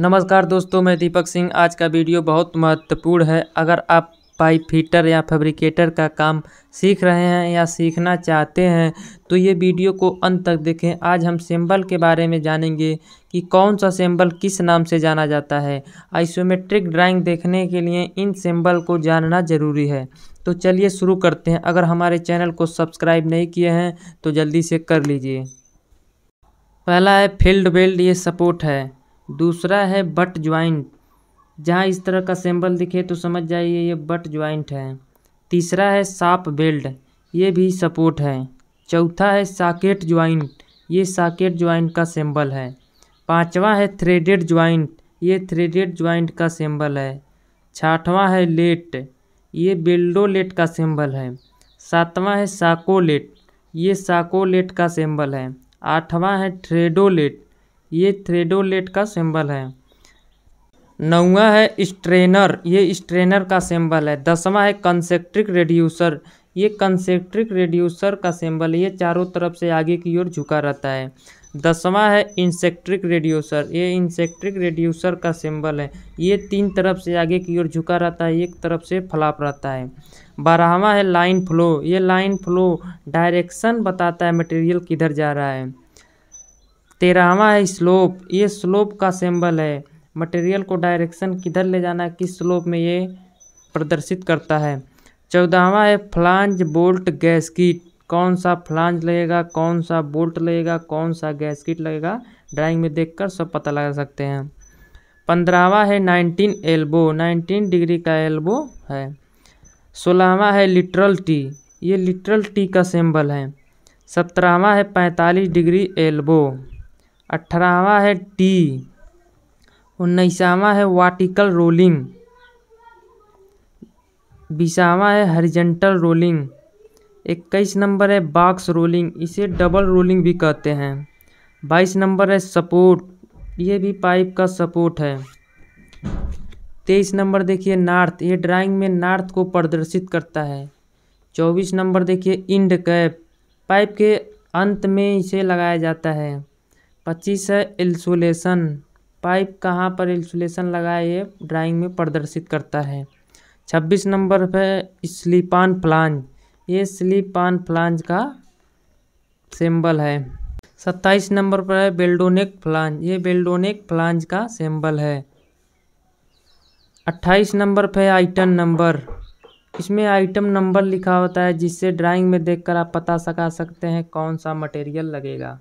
नमस्कार दोस्तों मैं दीपक सिंह आज का वीडियो बहुत महत्वपूर्ण है अगर आप पाइप फिटर या फैब्रिकेटर का काम सीख रहे हैं या सीखना चाहते हैं तो ये वीडियो को अंत तक देखें आज हम सिंबल के बारे में जानेंगे कि कौन सा सिंबल किस नाम से जाना जाता है आइसोमेट्रिक ड्राइंग देखने के लिए इन सिंबल को जानना ज़रूरी है तो चलिए शुरू करते हैं अगर हमारे चैनल को सब्सक्राइब नहीं किए हैं तो जल्दी से कर लीजिए पहला है फील्ड बेल्ड ये सपोर्ट है दूसरा है बट ज्वाइंट जहाँ इस तरह का सिंबल दिखे तो समझ जाइए ये बट ज्वाइंट है तीसरा है साप बेल्ट ये भी सपोर्ट है चौथा है साकेट ज्वाइंट ये साकेट ज्वाइंट का सिंबल है पांचवा है थ्रेडेड ज्वाइंट ये थ्रेडेड ज्वाइंट का सिंबल है छठवां है लेट ये लेट का सिंबल है सातवां है साकोलेट ये साकोलेट का सिंबल है आठवां है थ्रेडोलेट ये थ्रेडोलेट का सिंबल है नौवा है स्ट्रेनर ये स्ट्रेनर का सिंबल है दसवां है कंसेक्ट्रिक रेड्यूसर ये कंसेक्ट्रिक रेड्यूसर का सिंबल ये चारों तरफ से आगे की ओर झुका रहता है दसवां है इंसेक्ट्रिक रेडियोसर ये इंसेक्ट्रिक रेड्यूसर का सिंबल है ये तीन तरफ से आगे की ओर झुका रहता है एक तरफ से फलाप रहता है बारहवा है लाइन फ्लो ये लाइन फ्लो डायरेक्शन बताता है मटेरियल किधर जा रहा है तेरहवा है स्लोप ये स्लोप का सिंबल है मटेरियल को डायरेक्शन किधर ले जाना है किस स्लोप में ये प्रदर्शित करता है चौदहवा है फ्लांज बोल्ट गैस किट कौन सा फ्लांज लगेगा कौन सा बोल्ट लगेगा कौन सा गैस किट लगेगा ड्राइंग में देखकर सब पता लगा सकते हैं पंद्रहवा है नाइनटीन एल्बो नाइनटीन डिग्री का एल्बो है सोलहवा है लिटरल टी ये लिटरल टी का सिंबल है सत्रहवा है पैंतालीस डिग्री एल्बो अठारहवा है टी उन्नीसवा है वाटिकल रोलिंग बीसवा है हरिजेंटल रोलिंग इक्कीस नंबर है बॉक्स रोलिंग इसे डबल रोलिंग भी कहते हैं बाईस नंबर है सपोर्ट ये भी पाइप का सपोर्ट है तेईस नंबर देखिए नार्थ ये ड्राइंग में नार्थ को प्रदर्शित करता है चौबीस नंबर देखिए इंड कैप पाइप के अंत में इसे लगाया जाता है पच्चीस है इंसुलेशन पाइप कहाँ पर इंसुलेशन लगाए ये ड्राइंग में प्रदर्शित करता है छब्बीस नंबर पर स्लीपान फ्लांज ये स्लीपान फ्लांज का सिंबल है सत्ताईस नंबर पर है बेल्डोनिक फ्लांज ये बेल्डोनिक फ्लांज का सिंबल है अट्ठाईस नंबर पे है आइटम नंबर इसमें आइटम नंबर लिखा होता है जिससे ड्राइंग में देखकर आप पता सका सकते हैं कौन सा मटेरियल लगेगा